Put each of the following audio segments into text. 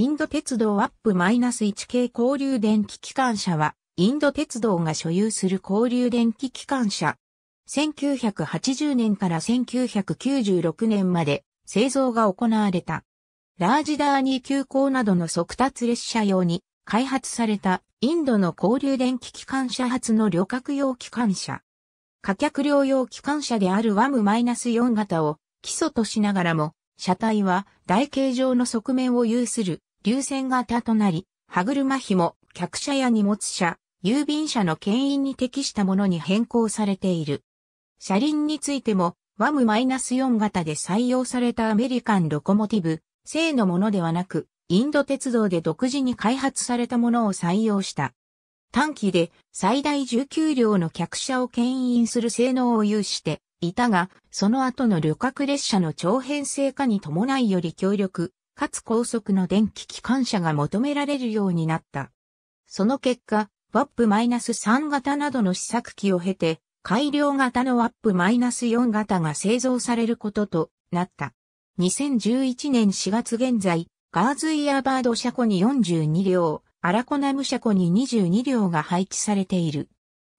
インド鉄道アップ -1 系交流電気機関車は、インド鉄道が所有する交流電気機関車。1980年から1996年まで製造が行われた。ラージダーニー急行などの速達列車用に開発されたインドの交流電気機関車発の旅客用機関車。貨客両用機関車であるワム4型を基礎としながらも、車体は台形状の側面を有する流線型となり、歯車紐、客車や荷物車、郵便車の牽引に適したものに変更されている。車輪についても、ワム -4 型で採用されたアメリカンロコモティブ、製のものではなく、インド鉄道で独自に開発されたものを採用した。短期で最大19両の客車を牽引する性能を有していたが、その後の旅客列車の長編成化に伴いより強力、かつ高速の電気機関車が求められるようになった。その結果、WAP-3 型などの試作機を経て、改良型の WAP-4 型が製造されることとなった。2011年4月現在、ガーズイヤーバード車庫に42両、アラコナム車庫に22両が配置されている。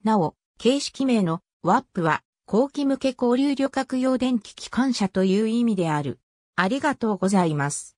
なお、形式名の WAP は、後期向け交流旅客用電気機関車という意味である。ありがとうございます。